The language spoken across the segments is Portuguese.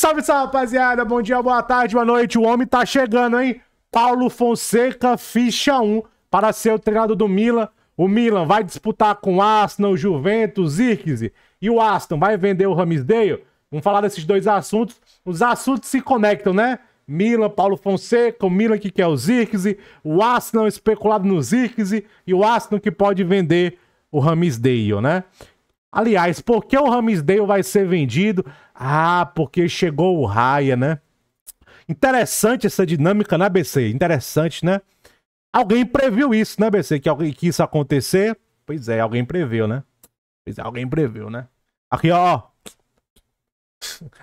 Salve, salve, rapaziada. Bom dia, boa tarde, boa noite. O homem tá chegando, hein? Paulo Fonseca, ficha 1 para ser o treinador do Milan. O Milan vai disputar com o Arsenal, Juventus, Irkse. E o Aston vai vender o Ramsdale? Vamos falar desses dois assuntos. Os assuntos se conectam, né? Milan, Paulo Fonseca, o Milan que quer o Zirkse, o Arsenal especulado no Zirkse e o Arsenal que pode vender o Ramsdale, né? Aliás, por que o Ramsdale vai ser vendido? Ah, porque chegou o Raya, né? Interessante essa dinâmica na BC, interessante, né? Alguém previu isso, né, BC? Que, alguém, quis isso acontecer? Pois é, alguém previu, né? Pois é, alguém previu, né? Aqui, ó.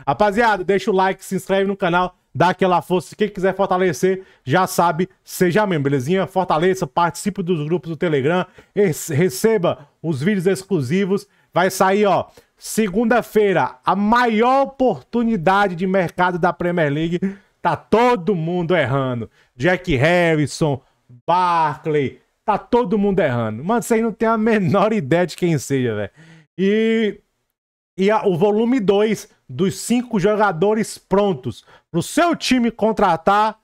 Rapaziada, deixa o like, se inscreve no canal dá aquela força. Quem quiser fortalecer, já sabe, seja membro, belezinha? Fortaleça, participe dos grupos do Telegram, receba os vídeos exclusivos. Vai sair, ó, segunda-feira, a maior oportunidade de mercado da Premier League. Tá todo mundo errando. Jack Harrison, Barkley, tá todo mundo errando. Mano, vocês não têm a menor ideia de quem seja, velho. E e a, o volume 2 dos cinco jogadores prontos para o seu time contratar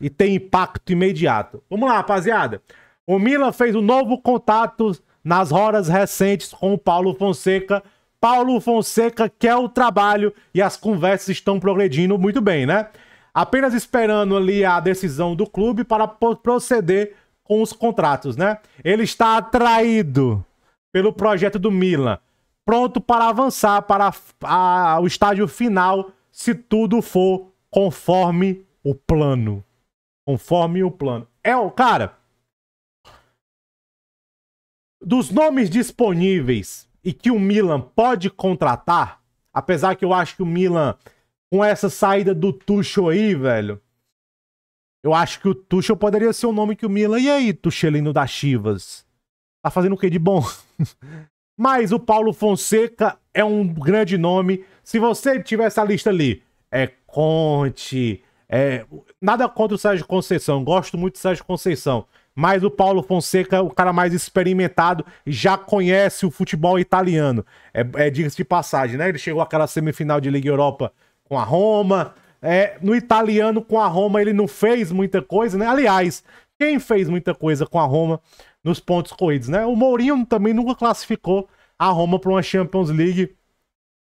e tem impacto imediato. Vamos lá, rapaziada. O Milan fez um novo contato nas horas recentes com o Paulo Fonseca. Paulo Fonseca quer é o trabalho e as conversas estão progredindo muito bem, né? Apenas esperando ali a decisão do clube para proceder com os contratos, né? Ele está atraído pelo projeto do Milan pronto para avançar para a, a, o estágio final, se tudo for conforme o plano. Conforme o plano. É o cara. Dos nomes disponíveis e que o Milan pode contratar, apesar que eu acho que o Milan com essa saída do Tuchel aí, velho, eu acho que o Tuchel poderia ser o um nome que o Milan. E aí, Tuchelino da Chivas? Tá fazendo o que de bom? Mas o Paulo Fonseca é um grande nome. Se você tiver essa lista ali, é Conte, é, nada contra o Sérgio Conceição, gosto muito do Sérgio Conceição. Mas o Paulo Fonseca, é o cara mais experimentado, já conhece o futebol italiano. É, é diga-se de passagem, né? Ele chegou àquela semifinal de Liga Europa com a Roma. É, no italiano, com a Roma, ele não fez muita coisa, né? Aliás, quem fez muita coisa com a Roma nos pontos corridos, né? O Mourinho também nunca classificou a Roma para uma Champions League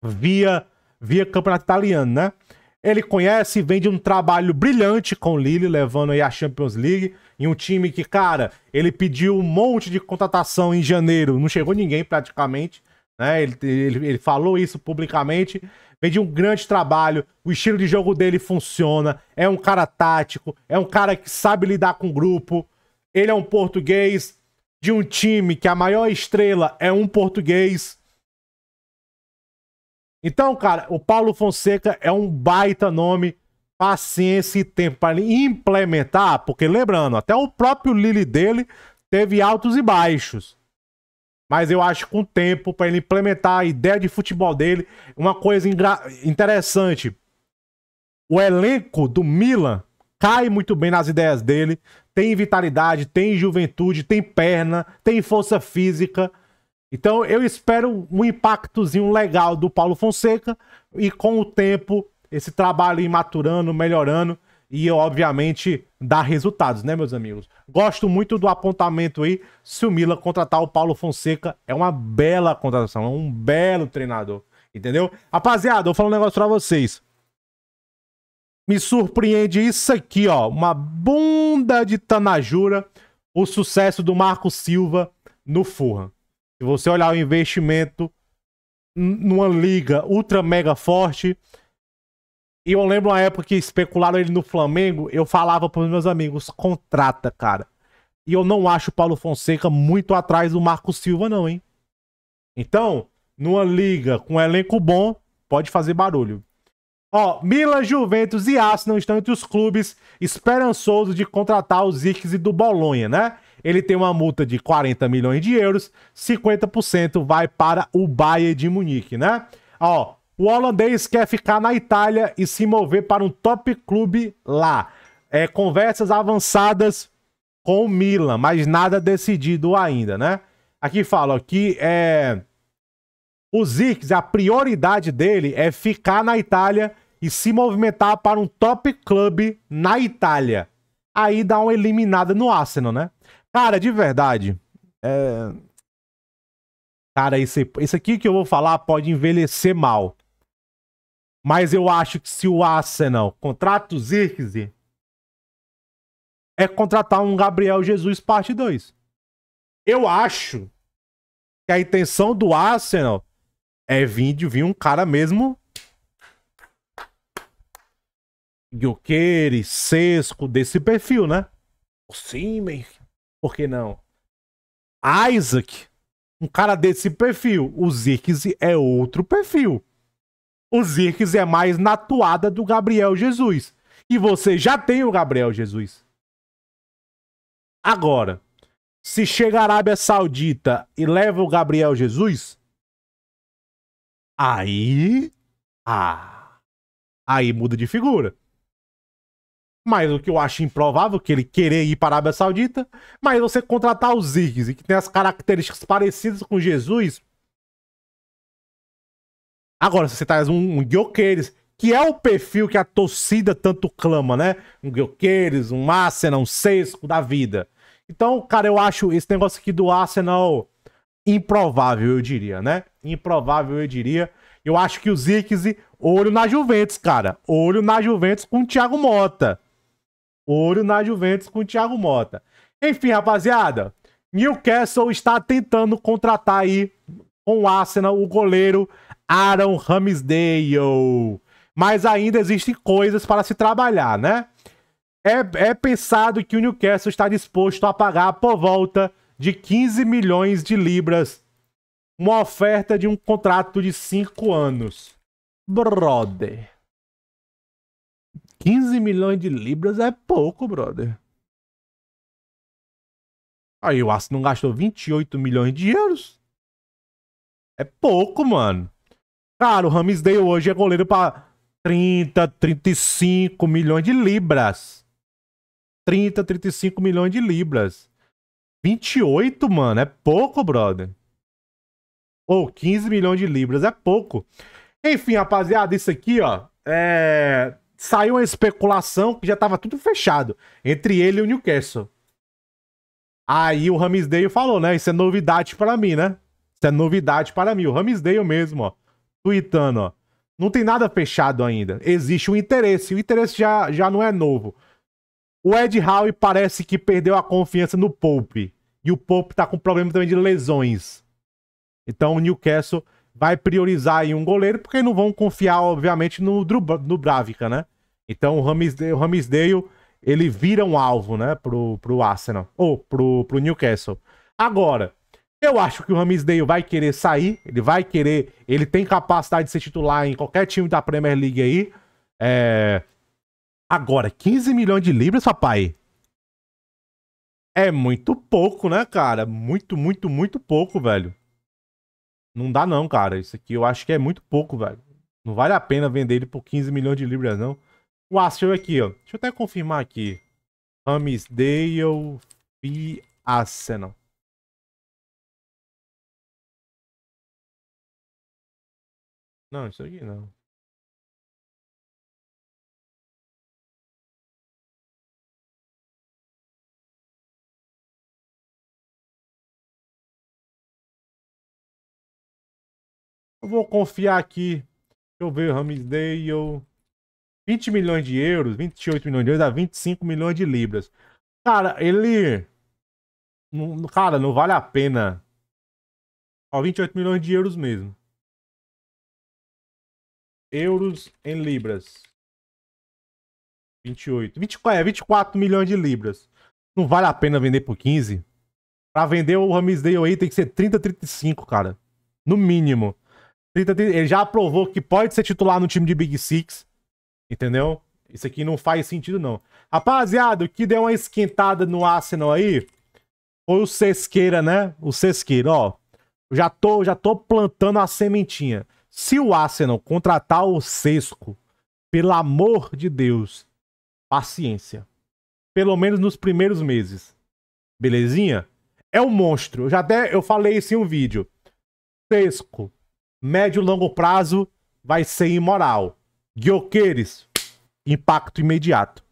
via, via campeonato italiano, né? Ele conhece e de um trabalho brilhante com o Lille, levando aí a Champions League. em um time que, cara, ele pediu um monte de contratação em janeiro, não chegou ninguém praticamente. Né? Ele, ele, ele falou isso publicamente. vem de um grande trabalho, o estilo de jogo dele funciona. É um cara tático, é um cara que sabe lidar com o grupo. Ele é um português de um time que a maior estrela é um português. Então, cara, o Paulo Fonseca é um baita nome. Paciência e tempo para ele implementar, porque lembrando, até o próprio Lili dele teve altos e baixos. Mas eu acho que com o tempo, para ele implementar a ideia de futebol dele, uma coisa interessante. O elenco do Milan cai muito bem nas ideias dele, tem vitalidade, tem juventude, tem perna, tem força física. Então eu espero um impactozinho legal do Paulo Fonseca e com o tempo esse trabalho ir maturando, melhorando e obviamente dar resultados, né, meus amigos? Gosto muito do apontamento aí. Se o Milan contratar o Paulo Fonseca, é uma bela contratação, é um belo treinador, entendeu? Rapaziada, eu vou falar um negócio pra vocês me surpreende isso aqui, ó. Uma bunda de Tanajura, o sucesso do Marco Silva no Fulham. Se você olhar o investimento numa liga ultra mega forte, e eu lembro uma época que especularam ele no Flamengo, eu falava para meus amigos, contrata, cara. E eu não acho o Paulo Fonseca muito atrás do Marco Silva não, hein? Então, numa liga com um elenco bom, pode fazer barulho. Ó, Milan, Juventus e Arsenal estão entre os clubes esperançosos de contratar o Zirkzee do Bolonha, né? Ele tem uma multa de 40 milhões de euros, 50% vai para o Bayern de Munique, né? Ó, o holandês quer ficar na Itália e se mover para um top clube lá. É, conversas avançadas com o Milan, mas nada decidido ainda, né? Aqui fala que é, o Zirkzee, a prioridade dele é ficar na Itália e se movimentar para um top club na Itália. Aí dá uma eliminada no Arsenal, né? Cara, de verdade. É... Cara, esse, esse aqui que eu vou falar pode envelhecer mal. Mas eu acho que se o Arsenal contrata o Zirkzee, é contratar um Gabriel Jesus parte 2. Eu acho que a intenção do Arsenal é vir de vir um cara mesmo Guioqueire, Sesco, desse perfil, né? O Simen, por que não? Isaac, um cara desse perfil. O Zirkzee é outro perfil. O Zirkzee é mais na toada do Gabriel Jesus. E você já tem o Gabriel Jesus. Agora, se chega a Arábia Saudita e leva o Gabriel Jesus, aí. Ah, aí muda de figura. Mas o que eu acho improvável, que ele querer ir para a Arábia Saudita, mas você contratar o Ziggs, que tem as características parecidas com Jesus. Agora, se você traz um, um Guioqueires, que é o perfil que a torcida tanto clama, né? Um Guioqueires, um Arsenal, um Sesco da vida. Então, cara, eu acho esse negócio aqui do Arsenal improvável, eu diria, né? Improvável, eu diria. Eu acho que o Ziggs, olho na Juventus, cara. Olho na Juventus com o Thiago Mota ouro na Juventus com o Thiago Mota. Enfim, rapaziada, Newcastle está tentando contratar aí com o Arsenal o goleiro Aaron Ramsdale. Mas ainda existem coisas para se trabalhar, né? É, é pensado que o Newcastle está disposto a pagar por volta de 15 milhões de libras uma oferta de um contrato de 5 anos. Brother. 15 milhões de libras é pouco, brother. Aí o Arsenal gastou 28 milhões de euros. É pouco, mano. Cara, o Ramsdale hoje é goleiro pra 30, 35 milhões de libras. 30, 35 milhões de libras. 28, mano, é pouco, brother. Ou oh, 15 milhões de libras, é pouco. Enfim, rapaziada, isso aqui, ó, é saiu uma especulação que já tava tudo fechado entre ele e o Newcastle. Aí o Ramsdale falou, né? Isso é novidade para mim, né? Isso é novidade para mim. O Ramsdale mesmo, ó, tweetando, ó. Não tem nada fechado ainda. Existe um interesse. O interesse já, já não é novo. O Ed Howe parece que perdeu a confiança no Pope. E o Pope tá com problema também de lesões. Então o Newcastle vai priorizar aí um goleiro, porque não vão confiar, obviamente, no, no Bravica, né? Então o Ramsdale, o Ramsdale, ele vira um alvo, né, pro, pro Arsenal, ou pro, pro Newcastle. Agora, eu acho que o Ramsdale vai querer sair, ele vai querer, ele tem capacidade de ser titular em qualquer time da Premier League aí. É... Agora, 15 milhões de libras, papai. É muito pouco, né, cara? Muito, muito, muito pouco, velho. Não dá não, cara. Isso aqui eu acho que é muito pouco, velho. Não vale a pena vender ele por 15 milhões de libras, não. O Astro aqui, ó. Deixa eu até confirmar aqui. Ramsdale Fi Arsenal. Não, isso aqui não. Eu vou confiar aqui. Deixa eu ver, o Ramsdale. 20 milhões de euros, 28 milhões de euros, dá 25 milhões de libras. Cara, ele. cara, não vale a pena. Ó, 28 milhões de euros mesmo. Euros em libras. 28. 24, é, 24 milhões de libras. Não vale a pena vender por 15. Pra vender o Ramsdale aí tem que ser 30, 35, cara. No mínimo. Ele já aprovou que pode ser titular no time de Big Six. Entendeu? Isso aqui não faz sentido, não. Rapaziada, o que deu uma esquentada no Arsenal aí foi o Sesqueira, né? O Sesqueira, ó. Já tô, já tô plantando a sementinha. Se o Arsenal contratar o Sesco, pelo amor de Deus, paciência. Pelo menos nos primeiros meses. Belezinha? É um monstro. Eu já até eu falei isso em um vídeo. Sesco médio e longo prazo vai ser imoral. Guioqueires, impacto imediato.